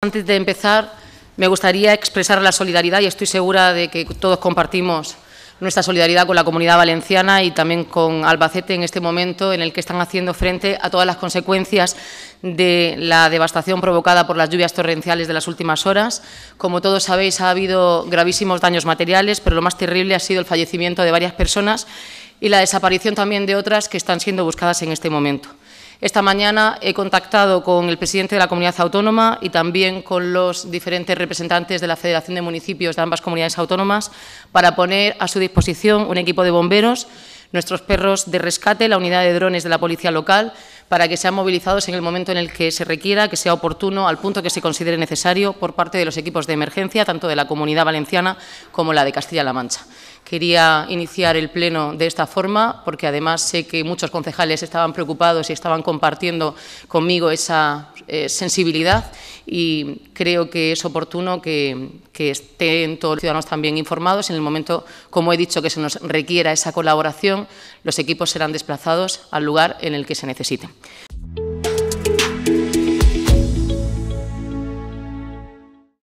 Antes de empezar, me gustaría expresar la solidaridad y estoy segura de que todos compartimos nuestra solidaridad con la comunidad valenciana y también con Albacete en este momento en el que están haciendo frente a todas las consecuencias de la devastación provocada por las lluvias torrenciales de las últimas horas. Como todos sabéis, ha habido gravísimos daños materiales, pero lo más terrible ha sido el fallecimiento de varias personas y la desaparición también de otras que están siendo buscadas en este momento. Esta mañana he contactado con el presidente de la comunidad autónoma y también con los diferentes representantes de la Federación de Municipios de ambas comunidades autónomas para poner a su disposición un equipo de bomberos, nuestros perros de rescate, la unidad de drones de la policía local, para que sean movilizados en el momento en el que se requiera, que sea oportuno, al punto que se considere necesario por parte de los equipos de emergencia, tanto de la comunidad valenciana como la de Castilla-La Mancha. Quería iniciar el pleno de esta forma, porque además sé que muchos concejales estaban preocupados y estaban compartiendo conmigo esa eh, sensibilidad y creo que es oportuno que, que, estén todos los ciudadanos también informados. En el momento, como he dicho, que se nos requiera esa colaboración, los equipos serán desplazados al lugar en el que se necesiten.